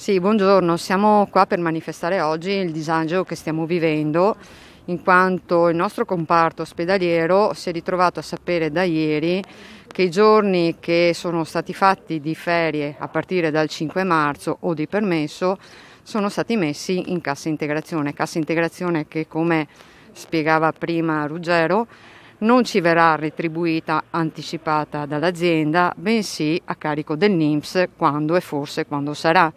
Sì, buongiorno, siamo qua per manifestare oggi il disagio che stiamo vivendo in quanto il nostro comparto ospedaliero si è ritrovato a sapere da ieri che i giorni che sono stati fatti di ferie a partire dal 5 marzo o di permesso sono stati messi in cassa integrazione, cassa integrazione che come spiegava prima Ruggero non ci verrà retribuita anticipata dall'azienda, bensì a carico dell'INPS quando e forse quando sarà.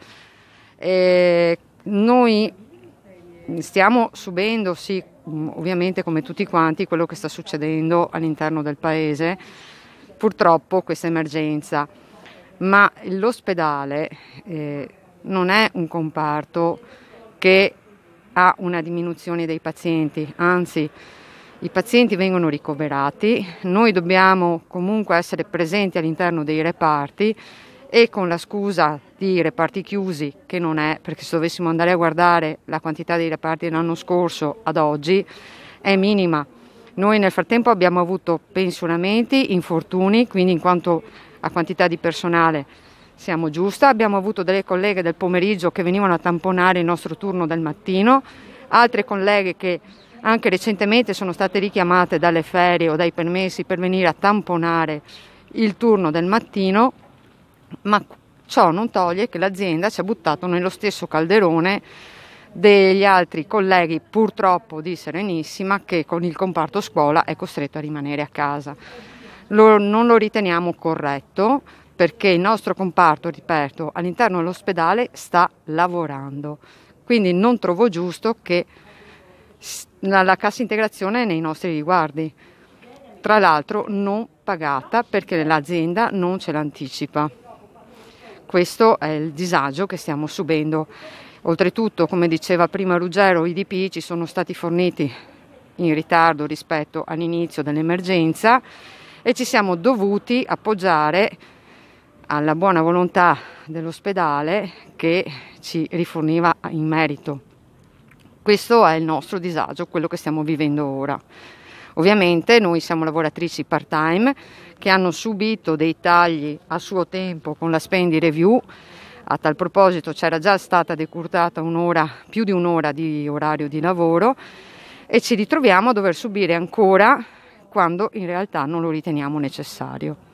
Eh, noi stiamo subendo, sì, mm, ovviamente come tutti quanti, quello che sta succedendo all'interno del paese, purtroppo questa emergenza, ma l'ospedale eh, non è un comparto che ha una diminuzione dei pazienti, anzi i pazienti vengono ricoverati, noi dobbiamo comunque essere presenti all'interno dei reparti e con la scusa di reparti chiusi, che non è, perché se dovessimo andare a guardare la quantità dei reparti dell'anno scorso ad oggi, è minima. Noi nel frattempo abbiamo avuto pensionamenti, infortuni, quindi in quanto a quantità di personale siamo giusta, abbiamo avuto delle colleghe del pomeriggio che venivano a tamponare il nostro turno del mattino, altre colleghe che anche recentemente sono state richiamate dalle ferie o dai permessi per venire a tamponare il turno del mattino ma ciò non toglie che l'azienda ci ha buttato nello stesso calderone degli altri colleghi purtroppo di Serenissima che con il comparto scuola è costretto a rimanere a casa. Lo, non lo riteniamo corretto perché il nostro comparto, ripeto, all'interno dell'ospedale sta lavorando, quindi non trovo giusto che la cassa integrazione nei nostri riguardi, tra l'altro non pagata perché l'azienda non ce l'anticipa. Questo è il disagio che stiamo subendo. Oltretutto, come diceva prima Ruggero, i DP ci sono stati forniti in ritardo rispetto all'inizio dell'emergenza e ci siamo dovuti appoggiare alla buona volontà dell'ospedale che ci riforniva in merito. Questo è il nostro disagio, quello che stiamo vivendo ora. Ovviamente noi siamo lavoratrici part-time che hanno subito dei tagli a suo tempo con la spendi review. A tal proposito c'era già stata decurtata un'ora, più di un'ora di orario di lavoro e ci ritroviamo a dover subire ancora quando in realtà non lo riteniamo necessario.